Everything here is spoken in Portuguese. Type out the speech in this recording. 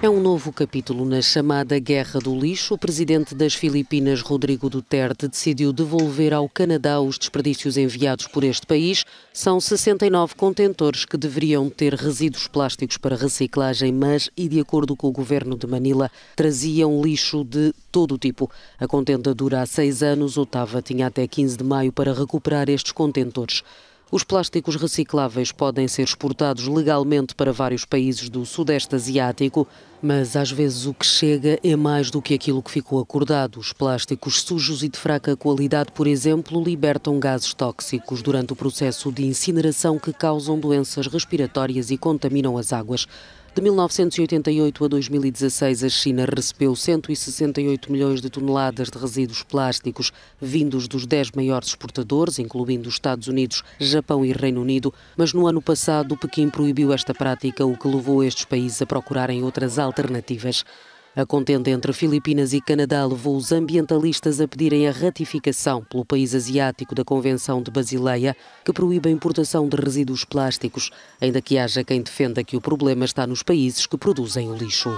É um novo capítulo na chamada Guerra do Lixo. O presidente das Filipinas, Rodrigo Duterte, decidiu devolver ao Canadá os desperdícios enviados por este país. São 69 contentores que deveriam ter resíduos plásticos para reciclagem, mas, e de acordo com o governo de Manila, traziam lixo de todo o tipo. A contenda dura há seis anos. Otava tinha até 15 de maio para recuperar estes contentores. Os plásticos recicláveis podem ser exportados legalmente para vários países do Sudeste Asiático, mas às vezes o que chega é mais do que aquilo que ficou acordado. Os plásticos sujos e de fraca qualidade, por exemplo, libertam gases tóxicos durante o processo de incineração que causam doenças respiratórias e contaminam as águas. De 1988 a 2016, a China recebeu 168 milhões de toneladas de resíduos plásticos vindos dos 10 maiores exportadores, incluindo os Estados Unidos, Japão e Reino Unido, mas no ano passado Pequim proibiu esta prática, o que levou estes países a procurarem outras alternativas. A contenda entre Filipinas e Canadá levou os ambientalistas a pedirem a ratificação pelo país asiático da Convenção de Basileia, que proíbe a importação de resíduos plásticos, ainda que haja quem defenda que o problema está nos países que produzem o lixo.